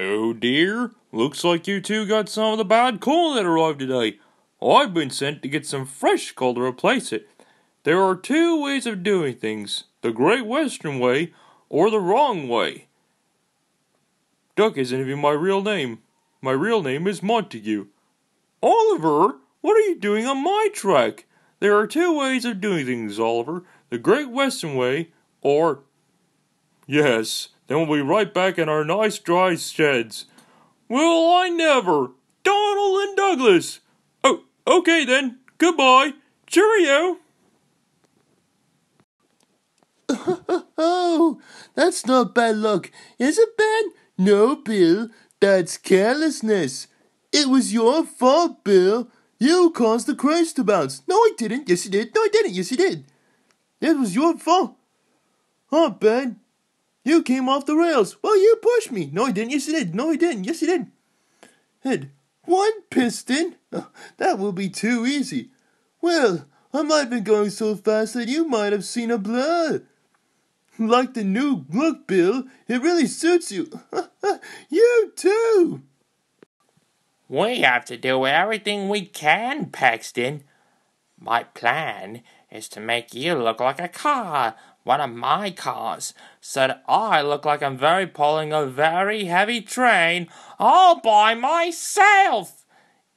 Oh dear, looks like you two got some of the bad coal that arrived today. I've been sent to get some fresh coal to replace it. There are two ways of doing things the Great Western Way or the wrong way. Duck isn't even my real name. My real name is Montague. Oliver, what are you doing on my track? There are two ways of doing things, Oliver the Great Western Way or. Yes, then we'll be right back in our nice dry sheds. Will I never? Donald and Douglas! Oh, okay then. Goodbye. Cheerio! oh, that's not bad luck, is it, Ben? No, Bill, that's carelessness. It was your fault, Bill. You caused the crash to bounce. No, I didn't. Yes, you did. No, I didn't. Yes, you did. It was your fault. Huh, Ben? You came off the rails. Well, you pushed me. No, he didn't. Yes, he did. No, he didn't. Yes, he did. Head. One piston? Oh, that will be too easy. Well, I might have been going so fast that you might have seen a blur. Like the new look, Bill. It really suits you. you too. We have to do everything we can, Paxton. My plan is to make you look like a car one of my cars, said I look like I'm very pulling a very heavy train all by myself.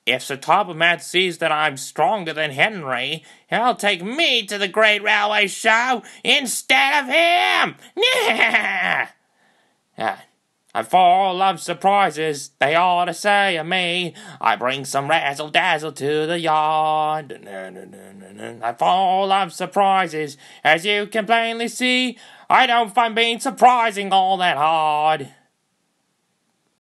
If the top of Matt sees that I'm stronger than Henry, he'll take me to the great railway show instead of him. I'm full of surprises, they all to say of me. I bring some razzle dazzle to the yard. I'm full of surprises, as you can plainly see. I don't find being surprising all that hard.